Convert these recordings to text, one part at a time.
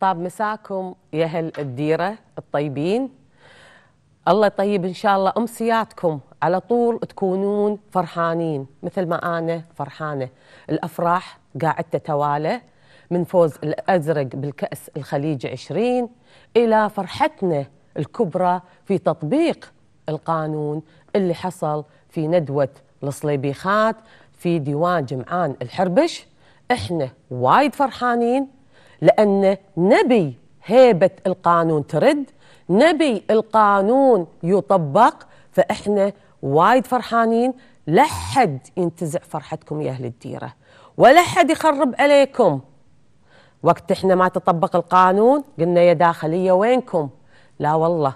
طاب مساكم يا اهل الديره الطيبين الله طيب ان شاء الله امسياتكم على طول تكونون فرحانين مثل ما انا فرحانه الافراح قاعد تتوالى من فوز الازرق بالكاس الخليج 20 الى فرحتنا الكبرى في تطبيق القانون اللي حصل في ندوه الصليبيخات في ديوان جمعان الحربش احنا وايد فرحانين لأن نبي هيبة القانون ترد نبي القانون يطبق فإحنا وايد فرحانين لا حد ينتزع فرحتكم يا أهل الديرة ولا حد يخرب عليكم وقت إحنا ما تطبق القانون قلنا يا داخلية وينكم لا والله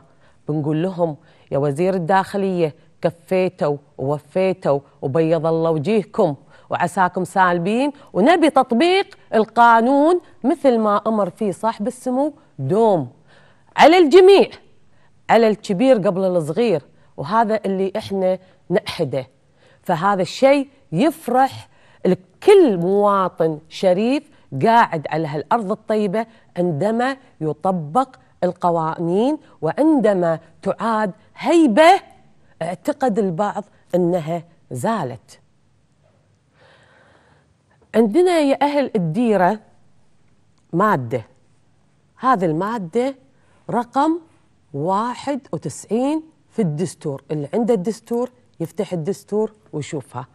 بنقول لهم يا وزير الداخلية كفيتوا ووفيتوا وبيض الله وجيهكم وعساكم سالبين ونبي تطبيق القانون مثل ما أمر فيه صاحب السمو دوم على الجميع على الكبير قبل الصغير وهذا اللي احنا نأحده فهذا الشيء يفرح لكل مواطن شريف قاعد على هالأرض الطيبة عندما يطبق القوانين وعندما تعاد هيبة اعتقد البعض أنها زالت عندنا يا أهل الديرة مادة هذه المادة رقم 91 في الدستور اللي عنده الدستور يفتح الدستور ويشوفها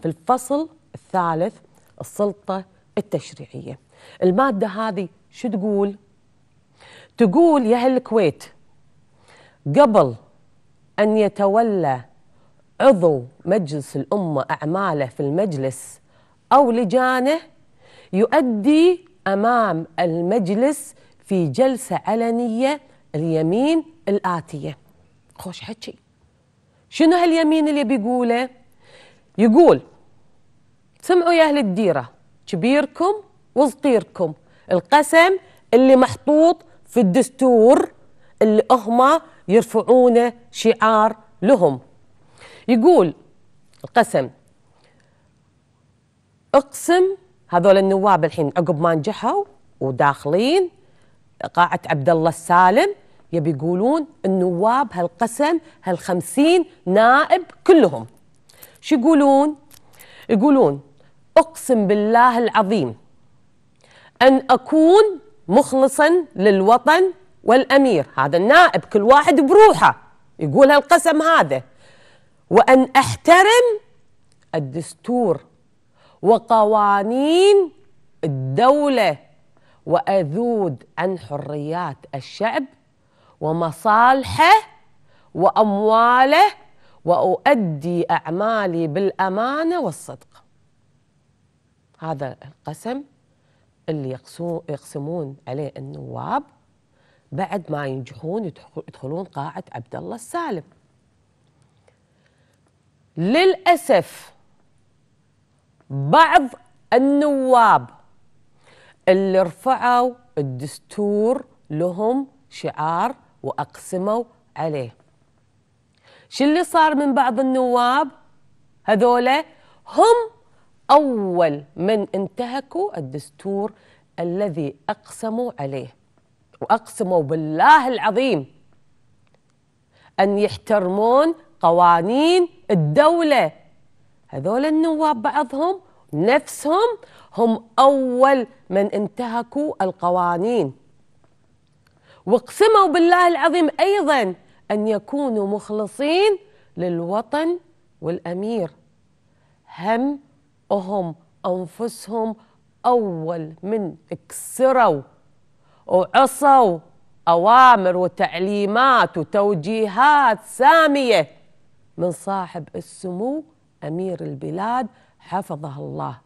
في الفصل الثالث السلطة التشريعية المادة هذه شو تقول؟ تقول يا أهل الكويت قبل أن يتولى عضو مجلس الأمة أعماله في المجلس أو لجانه يؤدي أمام المجلس في جلسة علنية اليمين الآتية خوش حكي شنو هاليمين اللي بيقوله يقول سمعوا يا أهل الديرة كبيركم وصغيركم القسم اللي محطوط في الدستور اللي أهما يرفعونه شعار لهم يقول القسم اقسم هذول النواب الحين عقب ما نجحوا وداخلين قاعة عبد الله السالم يبي يقولون النواب هالقسم هالخمسين نائب كلهم شو يقولون؟ يقولون اقسم بالله العظيم ان اكون مخلصا للوطن والامير هذا النائب كل واحد بروحه يقول هالقسم هذا وان احترم الدستور وقوانين الدولة وأذود عن حريات الشعب ومصالحه وأمواله وأؤدي أعمالي بالأمانة والصدق هذا القسم اللي يقسمون عليه النواب بعد ما ينجحون يدخلون قاعة عبد الله السالم للأسف بعض النواب اللي رفعوا الدستور لهم شعار وأقسموا عليه شو اللي صار من بعض النواب هذولا هم أول من انتهكوا الدستور الذي أقسموا عليه وأقسموا بالله العظيم أن يحترمون قوانين الدولة هذول النواب بعضهم نفسهم هم أول من انتهكوا القوانين واقسموا بالله العظيم أيضا أن يكونوا مخلصين للوطن والأمير هم أهم أنفسهم أول من اكسروا وعصوا أوامر وتعليمات وتوجيهات سامية من صاحب السمو أمير البلاد حفظه الله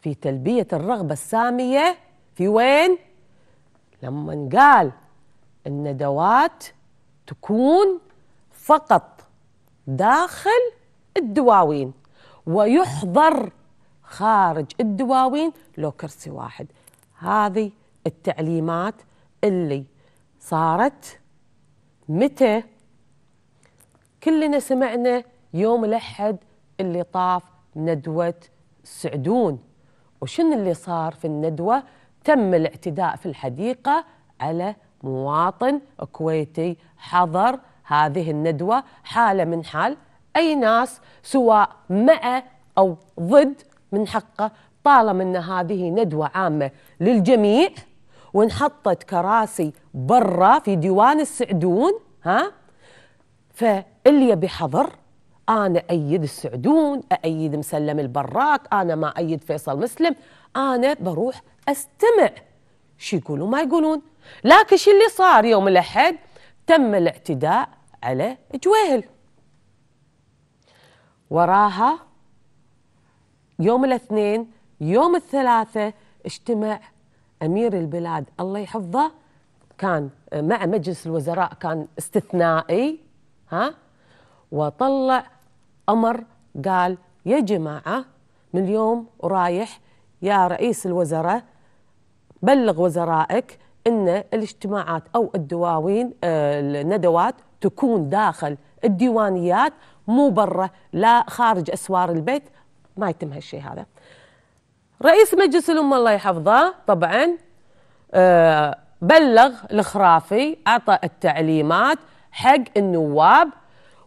في تلبية الرغبة السامية في وين؟ لما قال الندوات تكون فقط داخل الدواوين ويحضر خارج الدواوين لو كرسي واحد هذه التعليمات اللي صارت متى كلنا سمعنا يوم الأحد اللي طاف ندوة سعدون وشن اللي صار في الندوة تم الاعتداء في الحديقة على مواطن كويتي حضر هذه الندوة حالة من حال أي ناس سواء مع أو ضد من حقه طالما أن هذه ندوة عامة للجميع وانحطت كراسي برا في ديوان السعدون ها فاللي يبي حضر أنا أيد السعدون أأيد مسلم البراك أنا ما أيد فيصل مسلم أنا بروح أستمع شو يقولون ما يقولون لكن شو اللي صار يوم الأحد تم الاعتداء على جويهل وراها يوم الاثنين يوم الثلاثة اجتمع أمير البلاد الله يحفظه كان مع مجلس الوزراء كان استثنائي ها وطلع امر قال يا جماعه من اليوم ورايح يا رئيس الوزراء بلغ وزرائك ان الاجتماعات او الدواوين آه، الندوات تكون داخل الديوانيات مو برا لا خارج اسوار البيت ما يتم هالشيء هذا. رئيس مجلس الامه الله يحفظه طبعا آه، بلغ الخرافي اعطى التعليمات حق النواب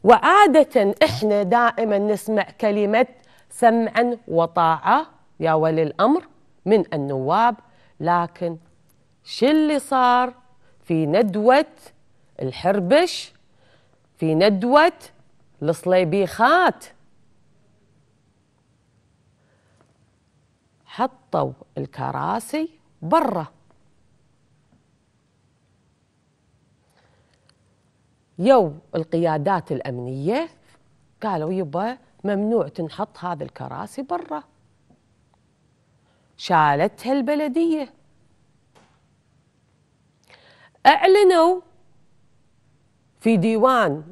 وعادة إحنا دائما نسمع كلمة سمعا وطاعة يا ولي الأمر من النواب لكن شو اللي صار في ندوة الحربش في ندوة الصليبيخات حطوا الكراسي برا يو القيادات الامنيه قالوا يبا ممنوع تنحط هذه الكراسي برا شالتها البلديه اعلنوا في ديوان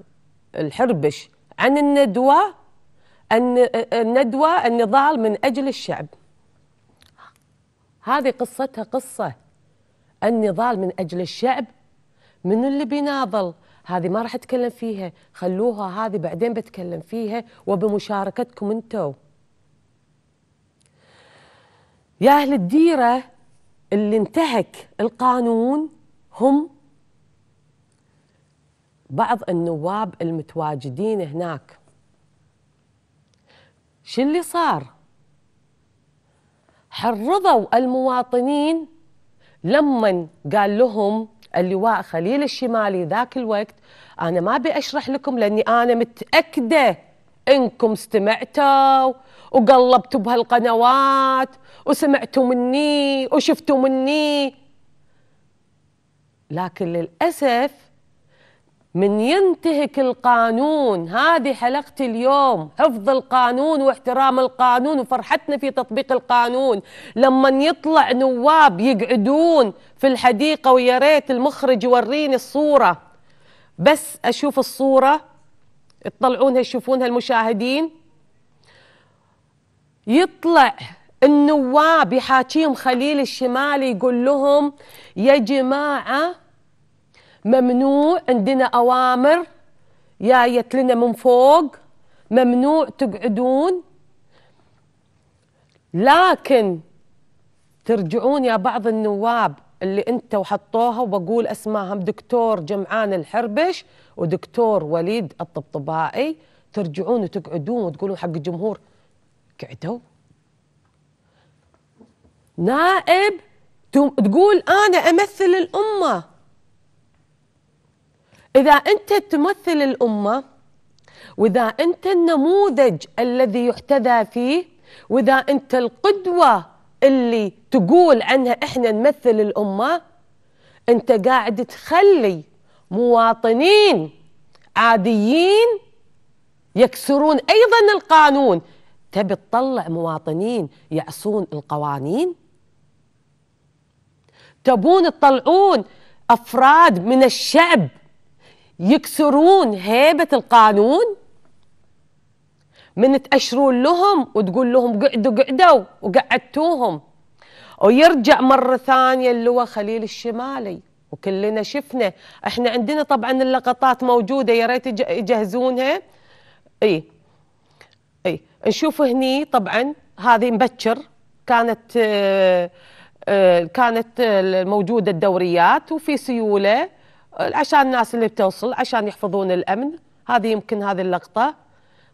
الحربش عن الندوه أن الندوه النضال من اجل الشعب هذه قصتها قصه النضال من اجل الشعب من اللي بيناضل هذه ما راح اتكلم فيها خلوها هذه بعدين بتكلم فيها وبمشاركتكم انتو يا اهل الديره اللي انتهك القانون هم بعض النواب المتواجدين هناك شو اللي صار حرضوا المواطنين لمن قال لهم اللواء خليل الشمالي ذاك الوقت أنا ما أبي أشرح لكم لأني أنا متأكدة إنكم استمعتوا وقلبتوا بهالقنوات وسمعتوا مني وشفتوا مني لكن للأسف من ينتهك القانون هذه حلقة اليوم حفظ القانون واحترام القانون وفرحتنا في تطبيق القانون لما يطلع نواب يقعدون في الحديقة ويا ريت المخرج يوريني الصورة بس أشوف الصورة تطلعونها يشوفونها المشاهدين يطلع النواب يحاكيهم خليل الشمالي يقول لهم يا جماعه ممنوع عندنا اوامر جايت لنا من فوق ممنوع تقعدون لكن ترجعون يا بعض النواب اللي انتوا حطوها وبقول اسمائهم دكتور جمعان الحربش ودكتور وليد الطبطبائي ترجعون وتقعدون وتقولون حق الجمهور قعدوا نائب تقول انا امثل الامه إذا أنت تمثل الأمة وإذا أنت النموذج الذي يحتذى فيه وإذا أنت القدوة اللي تقول عنها إحنا نمثل الأمة أنت قاعد تخلي مواطنين عاديين يكسرون أيضا القانون تبي تطلع مواطنين يعصون القوانين تبون تطلعون أفراد من الشعب يكسرون هيبة القانون من تأشرون لهم وتقول لهم قعدوا قعدوا وقعدتوهم ويرجع مرة ثانية اللي هو خليل الشمالي وكلنا شفنا احنا عندنا طبعا اللقطات موجودة يا ريت يجهزونها اي اي نشوف هني طبعا هذه مبكر كانت آآ آه، آآ آه، كانت موجودة الدوريات وفي سيولة عشان الناس اللي بتوصل عشان يحفظون الامن هذه يمكن هذه اللقطه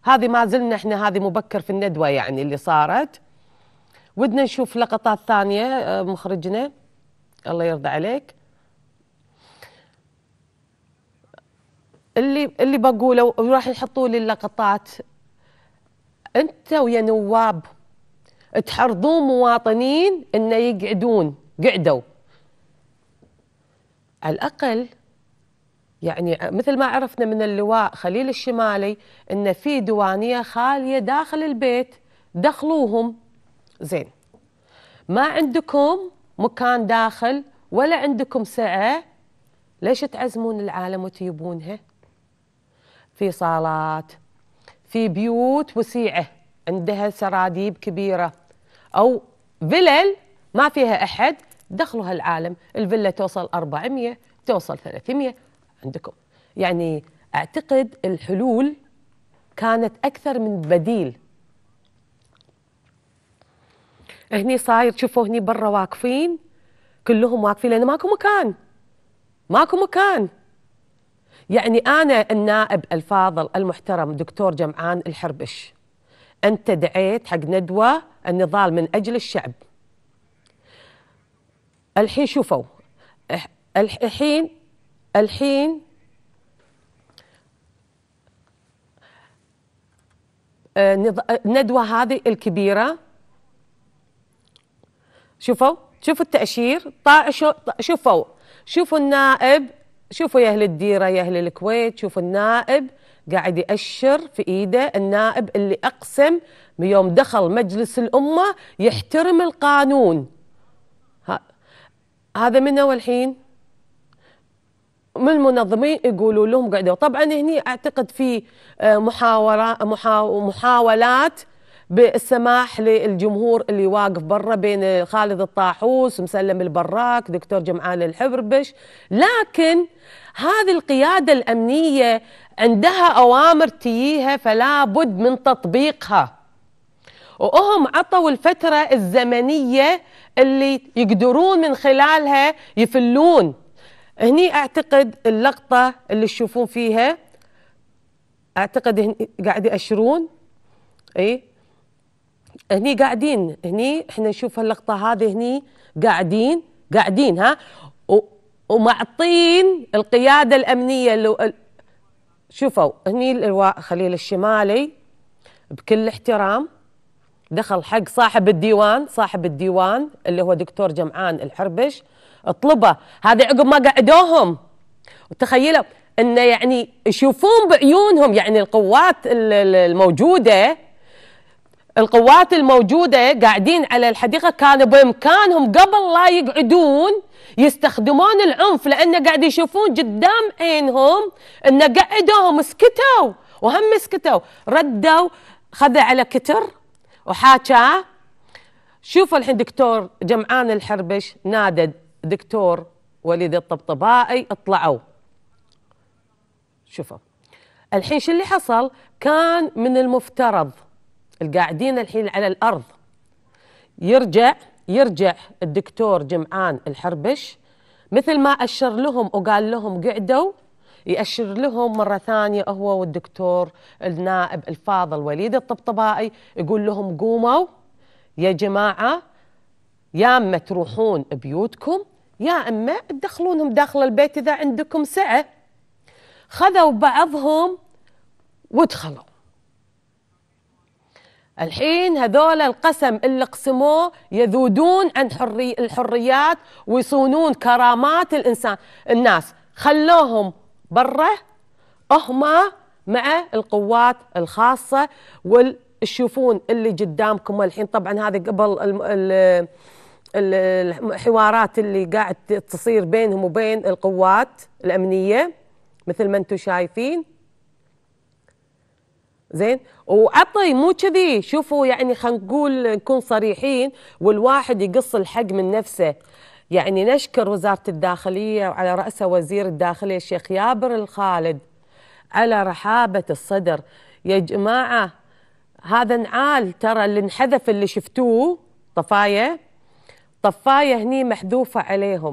هذه ما زلنا احنا هذه مبكر في الندوه يعني اللي صارت ودنا نشوف لقطات ثانيه آه، مخرجنا الله يرضى عليك اللي اللي بقوله وراح يحطوا لي اللقطات انت ويا نواب تحرضون مواطنين انه يقعدون قعدوا على الاقل يعني مثل ما عرفنا من اللواء خليل الشمالي ان في ديوانيه خاليه داخل البيت دخلوهم زين ما عندكم مكان داخل ولا عندكم سعه ليش تعزمون العالم وتجيبونها في صالات في بيوت وسيعه عندها سراديب كبيره او فلل ما فيها احد دخلوا العالم الفيلا توصل 400 توصل 300 عندكم يعني اعتقد الحلول كانت اكثر من بديل هني صاير تشوفوا هني برا واقفين كلهم واقفين لان ماكو مكان ماكو مكان يعني انا النائب الفاضل المحترم دكتور جمعان الحربش انت دعيت حق ندوه النضال من اجل الشعب الحين شوفوا الحين الحين الندوة هذه الكبيرة شوفوا شوفوا التأشير شوفوا شوفوا النائب شوفوا يا أهل الديرة يا أهل الكويت شوفوا النائب قاعد يأشر في إيده النائب اللي أقسم بيوم دخل مجلس الأمة يحترم القانون هذا منه والحين من المنظمين يقولوا لهم قعدوا طبعا هني اعتقد في آه، محاوره محاولات بالسماح للجمهور اللي واقف برا بين خالد الطاحوس مسلم البراك دكتور جمعان الحبربش لكن هذه القياده الامنيه عندها اوامر تييها فلا بد من تطبيقها وهم عطوا الفتره الزمنيه اللي يقدرون من خلالها يفلون هني اعتقد اللقطه اللي تشوفون فيها اعتقد هني قاعد ياشرون اي هني قاعدين هني احنا نشوف هاللقطه هذه هني قاعدين قاعدين ها ومعطين القياده الامنيه اللي شوفوا هني اللواء خليل الشمالي بكل احترام دخل حق صاحب الديوان صاحب الديوان اللي هو دكتور جمعان الحربش اطلبه هذا عقب ما قعدوهم وتخيلوا انه يعني يشوفون بعيونهم يعني القوات الموجوده القوات الموجوده قاعدين على الحديقه كانوا بامكانهم قبل لا يقعدون يستخدمون العنف لانه قاعد يشوفون قدام عينهم انه قعدوهم سكتوا وهم سكتوا ردوا خذ على كتر وحاكاه شوفوا الحين دكتور جمعان الحربش نادد دكتور وليد الطبطبائي اطلعوا شوفوا الحين شو اللي حصل كان من المفترض القاعدين الحين على الارض يرجع يرجع الدكتور جمعان الحربش مثل ما اشر لهم وقال لهم قعدوا يأشر لهم مرة ثانية هو والدكتور النائب الفاضل وليد الطبطبائي يقول لهم قوموا يا جماعة يا اما تروحون بيوتكم يا اما تدخلونهم داخل البيت اذا عندكم سعه خذوا بعضهم ودخلوا الحين هذول القسم اللي قسموه يذودون عن حري الحريات ويصونون كرامات الانسان الناس خلوهم برا هما مع القوات الخاصه وال تشوفون اللي قدامكم الحين طبعا هذا قبل الحوارات اللي قاعد تصير بينهم وبين القوات الامنيه مثل ما انتم شايفين زين وعطي مو كذي شوفوا يعني خلينا نقول نكون صريحين والواحد يقص الحق من نفسه يعني نشكر وزاره الداخليه وعلى راسها وزير الداخليه الشيخ يابر الخالد على رحابه الصدر يا جماعه هذا نعال ترى اللي انحذف اللي شفتوه طفايه طفايه هني محذوفه عليهم